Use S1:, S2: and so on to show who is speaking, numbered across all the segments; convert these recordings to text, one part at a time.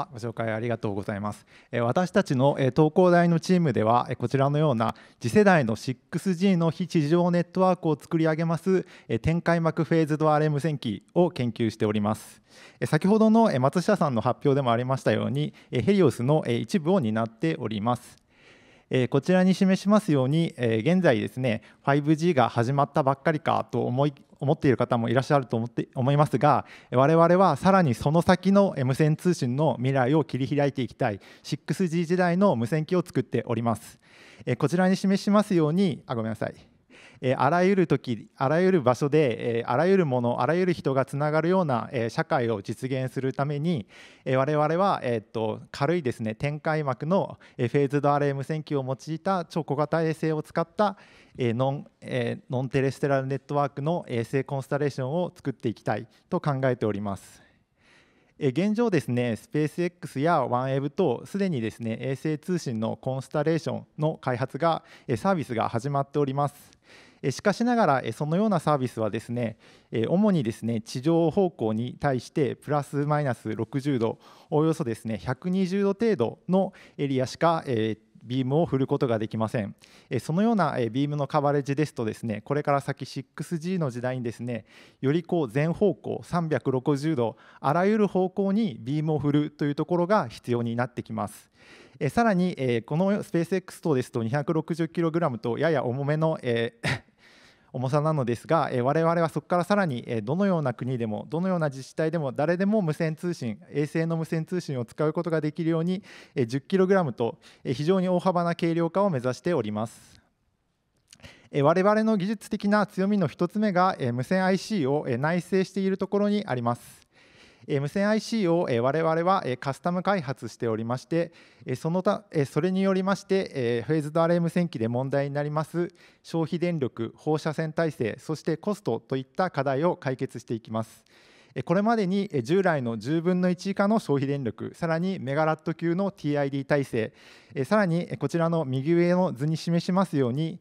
S1: あご紹介ありがとうございます。え私たちの、え東工大のチームでは、えこちらのような次世代の 6G の非地上ネットワークを作り上げます、え展開膜フェーズドアレム線機を研究しております。え先ほどの、え松下さんの発表でもありましたように、えヘリオスの、え一部を担っております。えこちらに示しますように、え現在ですね 5G が始まったばっかりかと思い思っている方もいらっしゃると思って思いますが我々はさらにその先の無線通信の未来を切り開いていきたい 6G 時代の無線機を作っておりますこちらに示しますようにあごめんなさいえあらゆる時あらゆる場所で、えあらゆるものあらゆる人がつながるような、え社会を実現するために、え我々は、えっと軽いですね展開膜の、えフェーズド r m 線機を用いた超小型衛星を使った、えノンえノンテレステラルネットワークの衛星コンスタレーションを作っていきたいと考えております。現状ですね、スペース X やワンエブとすでにですね衛星通信のコンスタレーションの開発がサービスが始まっております。しかしながらそのようなサービスはですね主にですね地上方向に対してプラスマイナス60度およそですね120度程度のエリアしかビームを振ることができませんそのようなビームのカバレッジですとですねこれから先 6G の時代にですねよりこう全方向360度あらゆる方向にビームを振るというところが必要になってきますさらにこのスペース X 等ですと 260kg とやや重めの重さなのですが、え我々はそこからさらに、えどのような国でもどのような自治体でも誰でも無線通信衛星の無線通信を使うことができるように、え 10kg と、え非常に大幅な軽量化を目指しております。え我々の技術的な強みの1つ目がえ無線 IC をえ内製しているところにあります。無線 IC を、我々は、カスタム開発しておりまして、そのそれによりまして、フェーズドアレイ無線機で問題になります消費電力、放射線耐性、そしてコストといった課題を解決していきます。これまでに従来の10分の1以下の消費電力、さらにメガラット級の TID 体制、さらにこちらの右上の図に示しますように、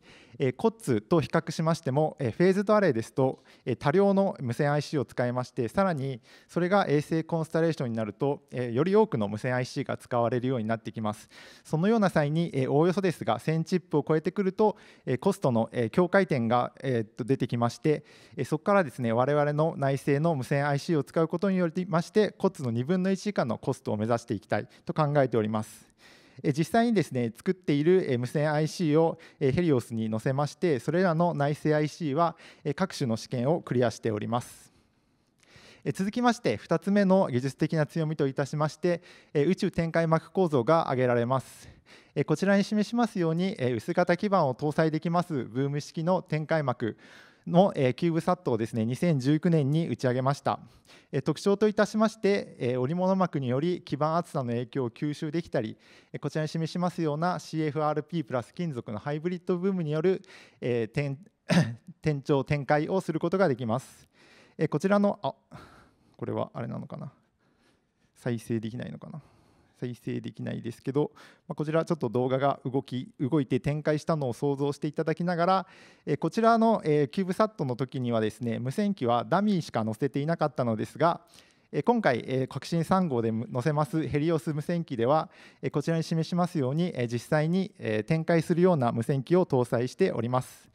S1: コッツと比較しましても、フェーズドアレイですと、多量の無線 IC を使いましてさらにそれが衛星コンスタレーションになると、より多くの無線 IC が使われるようになってきますそのような際に、おおよそですが1000チップを超えてくると、コストの、境界点が、出てきまして、そこからですね我々の内製の無線 IC を使うことによりましてコッツの2分の1以下のコストを目指していきたいと考えております。実際にですね作っている無線 IC をヘリオスに載せましてそれらの内製 IC は各種の試験をクリアしております続きまして2つ目の技術的な強みといたしまして宇宙展開膜構造が挙げられますこちらに示しますように薄型基板を搭載できますブーム式の展開膜の、えー、キューブサットをですね2019年に打ち上げました、えー、特徴といたしまして、えー、織物膜により基盤厚さの影響を吸収できたり、えー、こちらに示しますような CFRP プラス金属のハイブリッドブームによる、えー、転 転調展開をすることができます、えー、こちらのあこれはあれなのかな再生できないのかな再生できないですけど、まあ、こちらちょっと動画が動き動いて展開したのを想像していただきながら、えこちらの、えキューブサットの時にはですね無線機はダミーしか載せていなかったのですが、今回、革新3号で載せますヘリオス無線機では、こちらに示しますように、実際に展開するような無線機を搭載しております。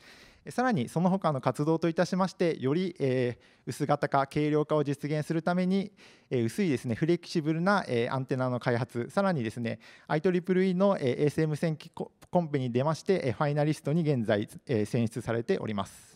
S1: さらにその他の活動といたしましてより、え薄型化軽量化を実現するために、え薄いですねフレキシブルな、えアンテナの開発さらにですね IEEE の、え ASM 戦記コンペに出まして、えファイナリストに現在、え選出されております。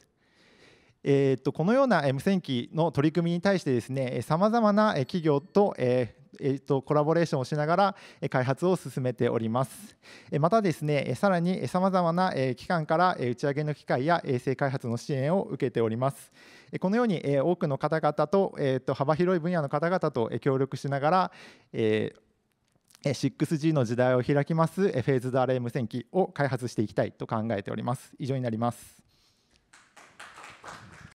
S1: えー、とこのような無線機の取り組みに対してですねさまざまな企業と、ええっとコラボレーションをしながら開発を進めております。またですね、さらにさまざまな機関から打ち上げの機会や衛星開発の支援を受けております。このように多くの方々と,、えー、と幅広い分野の方々と協力しながら、えー 6G の時代を開きますフェーズド RM 戦機を開発していきたいと考えております。以上になります。